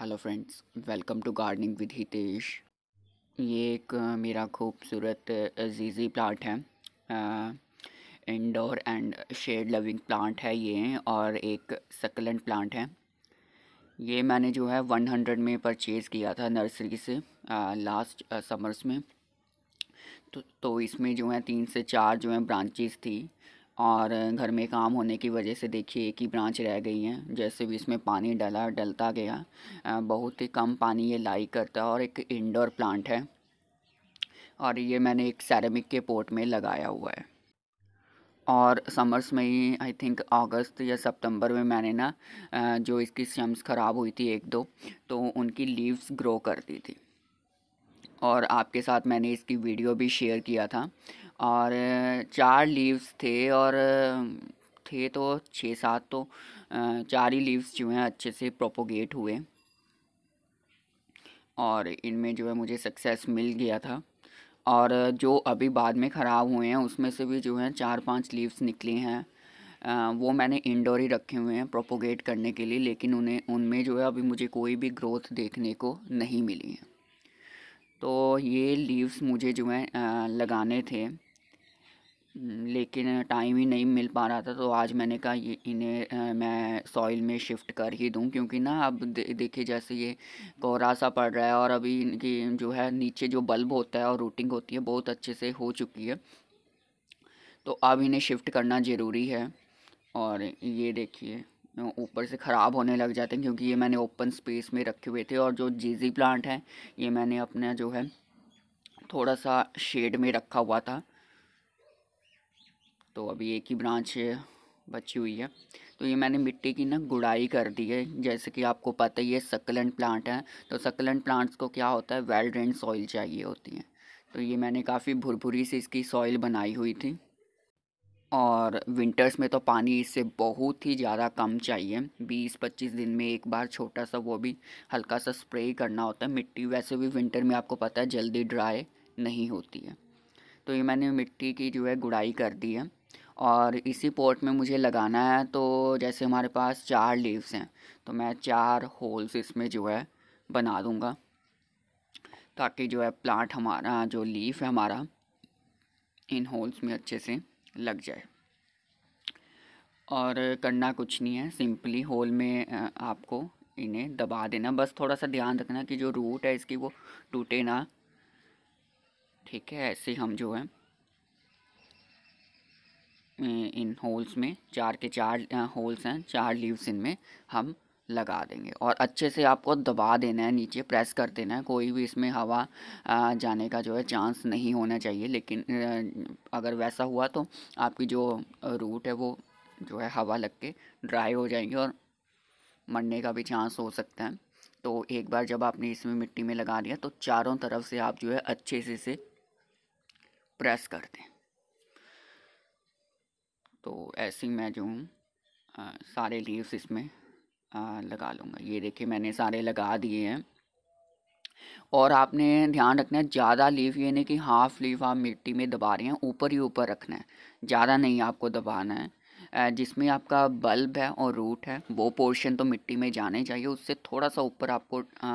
hello friends welcome to gardening with Hitesh ये एक मेरा खूबसूरत जीजी प्लांट है indoor and shade loving plant है ये और एक सकलेंट प्लांट है ये मैंने जो है वन हंड्रेड में परचेज़ किया था नर्सरी से आ, लास्ट समर्स में तो तो इसमें जो है तीन से चार जो है ब्रांचेस थी और घर में काम होने की वजह से देखिए एक ही ब्रांच रह गई है जैसे भी इसमें पानी डला डलता गया बहुत ही कम पानी ये लाइक करता है और एक इंडोर प्लांट है और ये मैंने एक सैरमिक के पोट में लगाया हुआ है और समर्स में ही आई थिंक अगस्त या सितंबर में मैंने ना जो इसकी शम्स ख़राब हुई थी एक दो तो उनकी लीव्स ग्रो कर दी थी और आपके साथ मैंने इसकी वीडियो भी शेयर किया था और चार लीव्स थे और थे तो छः सात तो चार ही लीव्स जो हैं अच्छे से प्रोपोगेट हुए और इनमें जो है मुझे सक्सेस मिल गया था और जो अभी बाद में ख़राब हुए हैं उसमें से भी जो है चार पांच लीव्स निकली हैं वो मैंने इंडोर ही रखे हुए हैं प्रोपोगेट करने के लिए लेकिन उन्हें उनमें जो है अभी मुझे कोई भी ग्रोथ देखने को नहीं मिली है तो ये लीव्स मुझे जो है लगाने थे हम्म, लेकिन टाइम ही नहीं मिल पा रहा था तो आज मैंने कहा ये इन्हें मैं सॉइल में शिफ्ट कर ही दूं क्योंकि ना अब दे, देखिए जैसे ये कोहरा सा पड़ रहा है और अभी इनकी जो है नीचे जो बल्ब होता है और रूटिंग होती है बहुत अच्छे से हो चुकी है तो अब इन्हें शिफ्ट करना ज़रूरी है और ये देखिए ऊपर से ख़राब होने लग जाते हैं क्योंकि ये मैंने ओपन स्पेस में रखे हुए थे और जो जीजी प्लांट है ये मैंने अपना जो है थोड़ा सा शेड में रखा हुआ था तो अभी एक ही ब्रांच बची हुई है तो ये मैंने मिट्टी की ना गुड़ाई कर दी है जैसे कि आपको पता ही है सकलेंट प्लांट है तो सकलेंट प्लांट्स को क्या होता है वेल ड्रेन सॉइल चाहिए होती है तो ये मैंने काफ़ी भुरभुरी से इसकी सॉइल बनाई हुई थी और विंटर्स में तो पानी इससे बहुत ही ज़्यादा कम चाहिए 20-25 दिन में एक बार छोटा सा वो भी हल्का सा स्प्रे करना होता है मिट्टी वैसे भी विंटर में आपको पता है जल्दी ड्राई नहीं होती है तो ये मैंने मिट्टी की जो है गुड़ाई कर दी है और इसी पोर्ट में मुझे लगाना है तो जैसे हमारे पास चार लीव्स हैं तो मैं चार होल्स इसमें जो है बना दूँगा ताकि जो है प्लांट हमारा जो लीफ है हमारा इन होल्स में अच्छे से लग जाए और करना कुछ नहीं है सिंपली होल में आपको इन्हें दबा देना बस थोड़ा सा ध्यान रखना कि जो रूट है इसकी वो टूटे ना ठीक है ऐसे हम जो है इन होल्स में चार के चार होल्स हैं चार लीव्स इनमें हम लगा देंगे और अच्छे से आपको दबा देना है नीचे प्रेस कर देना है कोई भी इसमें हवा जाने का जो है चांस नहीं होना चाहिए लेकिन अगर वैसा हुआ तो आपकी जो रूट है वो जो है हवा लग के ड्राई हो जाएंगे और मरने का भी चांस हो सकता है तो एक बार जब आपने इसमें मिट्टी में लगा दिया तो चारों तरफ से आप जो है अच्छे से इसे प्रेस कर दें तो ऐसे ही मैं जो हूँ सारे लीव्स इसमें आ, लगा लूँगा ये देखिए मैंने सारे लगा दिए हैं और आपने ध्यान रखना है ज़्यादा लीव ये नहीं कि हाफ लीव आप मिट्टी में दबा रहे हैं ऊपर ही ऊपर रखना है ज़्यादा नहीं आपको दबाना है जिसमें आपका बल्ब है और रूट है वो पोर्शन तो मिट्टी में जाने चाहिए उससे थोड़ा सा ऊपर आपको आ,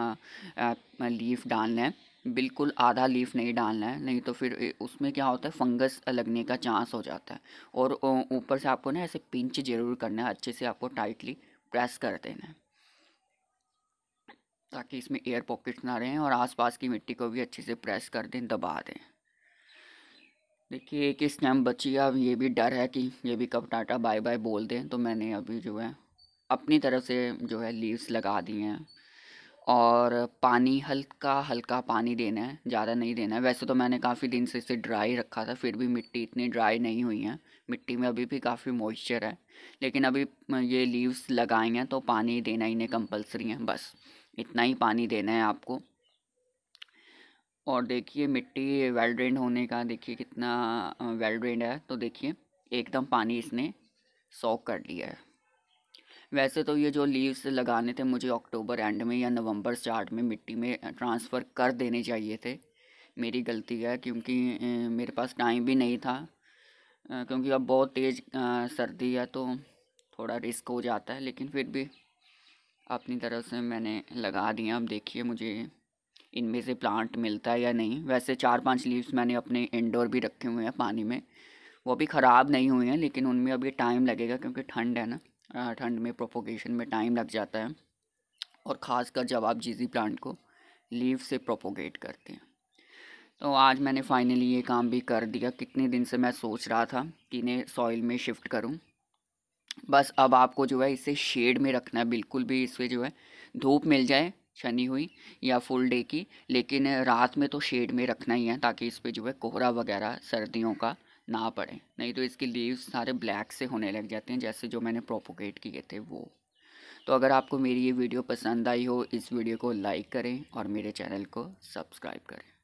आ, लीफ डालना है बिल्कुल आधा लीफ नहीं डालना है नहीं तो फिर उसमें क्या होता है फंगस लगने का चांस हो जाता है और ऊपर से आपको ना ऐसे पिंच जरूर करना है अच्छे से आपको टाइटली प्रेस कर देना है ताकि इसमें एयर पॉकेट्स ना रहें और आसपास की मिट्टी को भी अच्छे से प्रेस कर दें दबा दें देखिए एक इस स्टैम्प बची है अब ये भी डर है कि ये भी कब टाटा बाय बाय बोल दें तो मैंने अभी जो है अपनी तरफ से जो है लीव्स लगा दी हैं और पानी हल्का हल्का पानी देना है ज़्यादा नहीं देना है वैसे तो मैंने काफ़ी दिन से इसे ड्राई रखा था फिर भी मिट्टी इतनी ड्राई नहीं हुई है मिट्टी में अभी भी काफ़ी मॉइस्चर है लेकिन अभी ये लीव्स लगाए हैं तो पानी देना इन्हें कंपलसरी है बस इतना ही पानी देना है आपको और देखिए मिट्टी वेल ड्रेंड होने का देखिए कितना वेल ड्रेंड है तो देखिए एकदम पानी इसने सॉक कर लिया है वैसे तो ये जो लीव्स लगाने थे मुझे अक्टूबर एंड में या नवंबर स्टार्ट में मिट्टी में ट्रांसफ़र कर देने चाहिए थे मेरी गलती है क्योंकि मेरे पास टाइम भी नहीं था क्योंकि अब बहुत तेज़ सर्दी है तो थोड़ा रिस्क हो जाता है लेकिन फिर भी अपनी तरफ से मैंने लगा दिया अब देखिए मुझे इनमें से प्लांट मिलता है या नहीं वैसे चार पांच लीव्स मैंने अपने इंडोर भी रखे हुए हैं पानी में वो भी ख़राब नहीं हुए हैं लेकिन उनमें अभी टाइम लगेगा क्योंकि ठंड है ना ठंड में प्रोपोगेशन में टाइम लग जाता है और ख़ासकर जब आप जीजी प्लांट को लीव से प्रोपोगेट करते हैं तो आज मैंने फाइनली ये काम भी कर दिया कितने दिन से मैं सोच रहा था कि इन्हें सॉइल में शिफ्ट करूं बस अब आपको जो है इसे शेड में रखना है बिल्कुल भी इसमें जो है धूप मिल जाए छनी हुई या फुल डे की लेकिन रात में तो शेड में रखना ही है ताकि इस पर जो है कोहरा वगैरह सर्दियों का ना पड़े नहीं तो इसके लीव्स सारे ब्लैक से होने लग जाते हैं जैसे जो मैंने प्रोपोगेट किए थे वो तो अगर आपको मेरी ये वीडियो पसंद आई हो इस वीडियो को लाइक करें और मेरे चैनल को सब्सक्राइब करें